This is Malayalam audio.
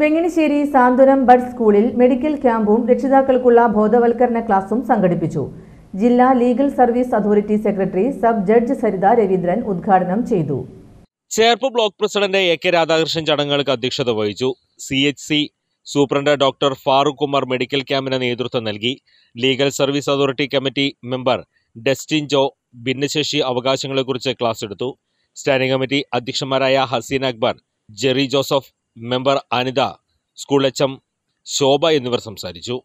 വെങ്ങണിശ്ശേരി സാന്ത്വനം ബഡ് സ്കൂളിൽ മെഡിക്കൽ ക്യാമ്പും രക്ഷിതാക്കൾക്കുള്ള ബോധവൽക്കരണ ക്ലാസും സംഘടിപ്പിച്ചു ജില്ലാ legal service authority secretary sub judge Saritha Raveendran ഉദ്ഘാടനം ചെയ്തു Cherpu block president A K Radhakrishnan ചടങ്ങുകൾക്ക് അധ്യക്ഷത വഹിച്ചു C H C superintendent doctor Farooq Kumar medical ക്യാമ്പിന് നേതൃത്വം നൽകി legal service authority committee member Destin Jo ഭിന്നശേഷി അവകാശങ്ങളെക്കുറിച്ച് ക്ലാസ് എടുത്തു സ്റ്റാൻഡിംഗ് കമ്മിറ്റി അധ്യക്ഷന്മാരായ Haseen Akbar Jerry Joseph member Anitha school H M Shobha എന്നിവർ സംസാരിച്ചു